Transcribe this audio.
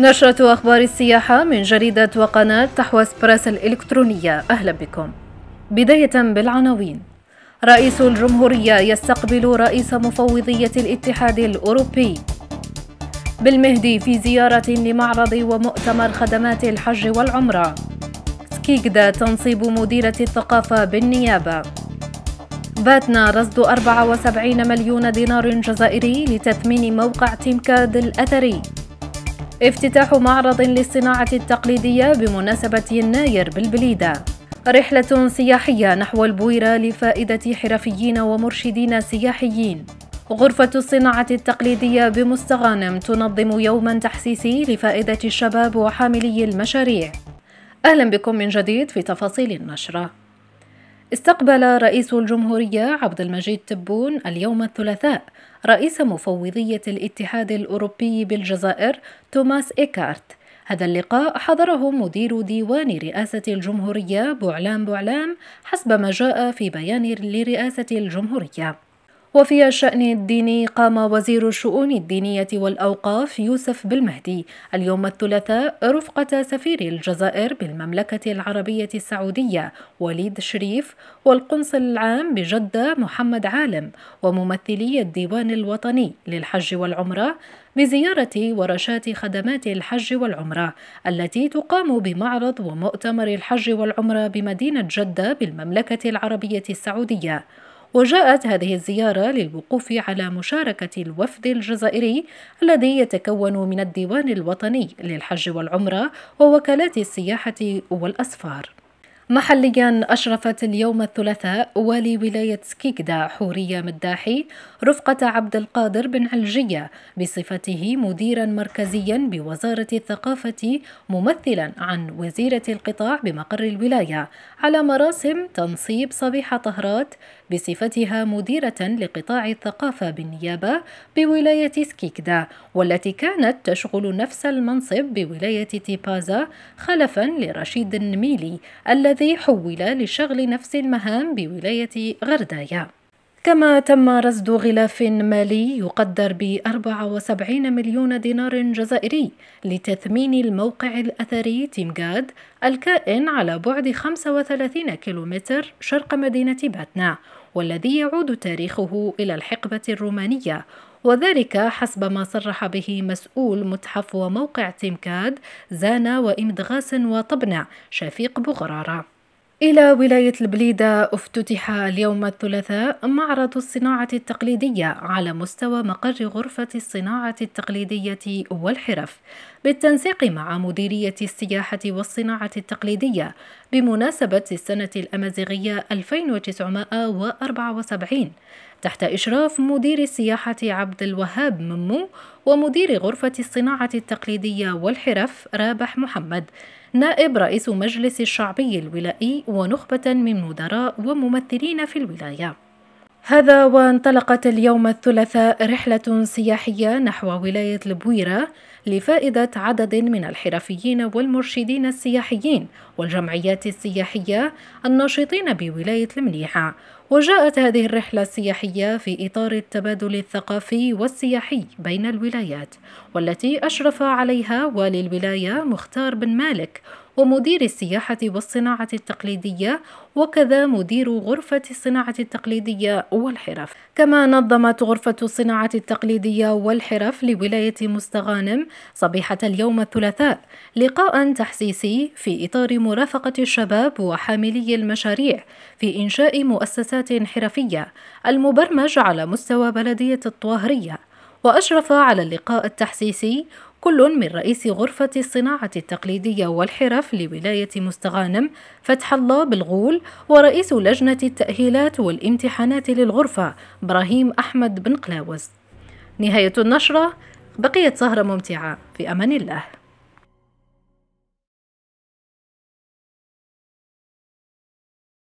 نشرة أخبار السياحة من جريدة وقناة تحواس براس الإلكترونية أهلا بكم بداية بالعناوين رئيس الجمهورية يستقبل رئيس مفوضية الاتحاد الأوروبي بالمهدي في زيارة لمعرض ومؤتمر خدمات الحج والعمرة سكيكدا تنصيب مديرة الثقافة بالنيابة باتنا رصد 74 مليون دينار جزائري لتثمين موقع تيمكاد الأثري افتتاح معرض للصناعة التقليدية بمناسبة يناير بالبليدة رحلة سياحية نحو البويرة لفائدة حرفيين ومرشدين سياحيين غرفة الصناعة التقليدية بمستغانم تنظم يوما تحسيسي لفائدة الشباب وحاملي المشاريع أهلا بكم من جديد في تفاصيل النشرة استقبل رئيس الجمهورية عبد المجيد تبون اليوم الثلاثاء رئيس مفوضية الاتحاد الأوروبي بالجزائر توماس إيكارت هذا اللقاء حضره مدير ديوان رئاسة الجمهورية بوعلام بوعلام حسب ما جاء في بيان لرئاسة الجمهورية وفي الشأن الديني قام وزير الشؤون الدينية والأوقاف يوسف بالمهدي اليوم الثلاثاء رفقة سفير الجزائر بالمملكة العربية السعودية وليد شريف والقنصل العام بجدة محمد عالم وممثلي الديوان الوطني للحج والعمرة بزيارة ورشات خدمات الحج والعمرة التي تقام بمعرض ومؤتمر الحج والعمرة بمدينة جدة بالمملكة العربية السعودية وجاءت هذه الزيارة للوقوف على مشاركة الوفد الجزائري الذي يتكون من الديوان الوطني للحج والعمرة ووكالات السياحة والأسفار محليا أشرفت اليوم الثلاثاء والي ولاية سكيكدا حورية مداحي رفقة عبد القادر بن علجية بصفته مديرا مركزيا بوزارة الثقافة ممثلا عن وزيرة القطاع بمقر الولاية على مراسم تنصيب صبيحة طهرات بصفتها مديرة لقطاع الثقافة بالنيابة بولاية سكيكدا والتي كانت تشغل نفس المنصب بولاية تيبازا خلفا لرشيد النميلي الذي الذي حول لشغل نفس المهام بولاية غردايا كما تم رصد غلاف مالي يقدر ب 74 مليون دينار جزائري لتثمين الموقع الأثري تيمغاد الكائن على بعد 35 كيلومتر شرق مدينة باتنا والذي يعود تاريخه إلى الحقبة الرومانية وذلك حسب ما صرح به مسؤول متحف وموقع تيمكاد زانا وإمدغاس وطبنع شفيق بغرارة إلى ولاية البليدة افتتح اليوم الثلاثاء معرض الصناعة التقليدية على مستوى مقر غرفة الصناعة التقليدية والحرف بالتنسيق مع مديرية السياحة والصناعة التقليدية بمناسبة السنة الأمازيغية 1974 تحت إشراف مدير السياحة عبد الوهاب ممو ومدير غرفة الصناعة التقليدية والحرف رابح محمد نائب رئيس مجلس الشعبي الولائي ونخبة من مدراء وممثلين في الولاية هذا وانطلقت اليوم الثلاثاء رحلة سياحية نحو ولاية البويرة لفائدة عدد من الحرفيين والمرشدين السياحيين والجمعيات السياحية الناشطين بولاية المليحة وجاءت هذه الرحلة السياحية في إطار التبادل الثقافي والسياحي بين الولايات والتي أشرف عليها والي الولاية مختار بن مالك ومدير السياحة والصناعة التقليدية وكذا مدير غرفة الصناعة التقليدية والحرف كما نظمت غرفة الصناعة التقليدية والحرف لولاية مستغانم صبيحة اليوم الثلاثاء لقاء تحسيسي في إطار مرافقة الشباب وحاملي المشاريع في إنشاء مؤسسات حرفية المبرمج على مستوى بلدية الطواهرية وأشرف على اللقاء التحسيسي كل من رئيس غرفة الصناعة التقليدية والحرف لولاية مستغانم فتح الله بالغول ورئيس لجنة التأهيلات والامتحانات للغرفة إبراهيم أحمد بن قلاوز نهاية النشرة بقيت سهرة ممتعة في أمان الله